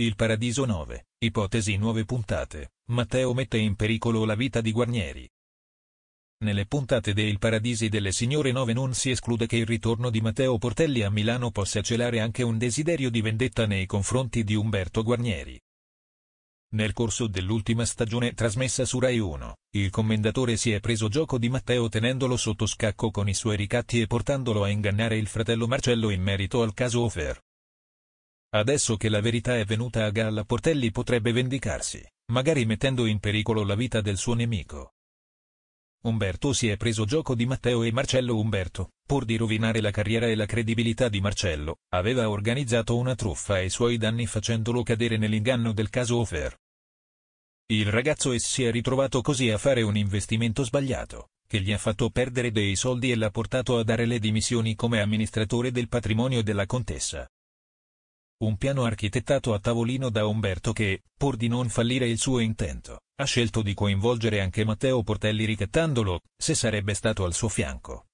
Il Paradiso 9, ipotesi nuove puntate, Matteo mette in pericolo la vita di Guarnieri. Nelle puntate de Il Paradisi delle Signore 9 non si esclude che il ritorno di Matteo Portelli a Milano possa celare anche un desiderio di vendetta nei confronti di Umberto Guarnieri. Nel corso dell'ultima stagione trasmessa su Rai 1, il commendatore si è preso gioco di Matteo tenendolo sotto scacco con i suoi ricatti e portandolo a ingannare il fratello Marcello in merito al caso Ofer. Adesso che la verità è venuta a galla Portelli potrebbe vendicarsi, magari mettendo in pericolo la vita del suo nemico. Umberto si è preso gioco di Matteo e Marcello Umberto, pur di rovinare la carriera e la credibilità di Marcello, aveva organizzato una truffa ai suoi danni facendolo cadere nell'inganno del caso Ofer. Il ragazzo es si è ritrovato così a fare un investimento sbagliato, che gli ha fatto perdere dei soldi e l'ha portato a dare le dimissioni come amministratore del patrimonio della contessa. Un piano architettato a tavolino da Umberto che, pur di non fallire il suo intento, ha scelto di coinvolgere anche Matteo Portelli ricattandolo, se sarebbe stato al suo fianco.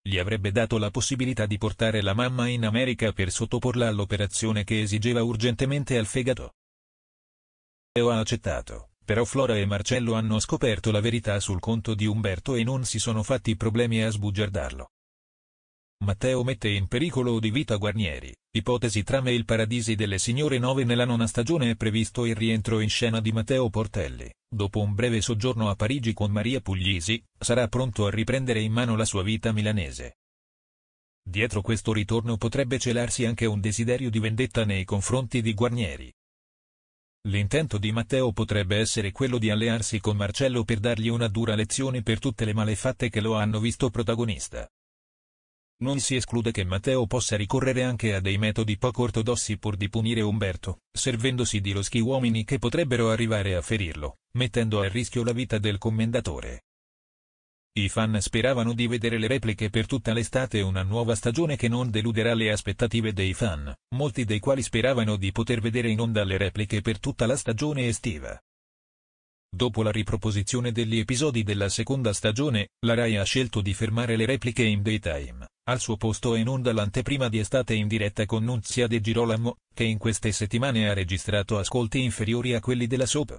Gli avrebbe dato la possibilità di portare la mamma in America per sottoporla all'operazione che esigeva urgentemente al fegato. Matteo ha accettato, però Flora e Marcello hanno scoperto la verità sul conto di Umberto e non si sono fatti problemi a sbugiardarlo. Matteo mette in pericolo di vita Guarnieri, ipotesi trame il Paradisi delle Signore 9 nella nona stagione è previsto il rientro in scena di Matteo Portelli, dopo un breve soggiorno a Parigi con Maria Puglisi, sarà pronto a riprendere in mano la sua vita milanese. Dietro questo ritorno potrebbe celarsi anche un desiderio di vendetta nei confronti di Guarnieri. L'intento di Matteo potrebbe essere quello di allearsi con Marcello per dargli una dura lezione per tutte le malefatte che lo hanno visto protagonista. Non si esclude che Matteo possa ricorrere anche a dei metodi poco ortodossi pur di punire Umberto, servendosi di loschi uomini che potrebbero arrivare a ferirlo, mettendo a rischio la vita del commendatore. I fan speravano di vedere le repliche per tutta l'estate una nuova stagione che non deluderà le aspettative dei fan, molti dei quali speravano di poter vedere in onda le repliche per tutta la stagione estiva. Dopo la riproposizione degli episodi della seconda stagione, la Rai ha scelto di fermare le repliche in daytime, al suo posto in onda l'anteprima di estate in diretta con Nunzia De Girolamo, che in queste settimane ha registrato ascolti inferiori a quelli della soap.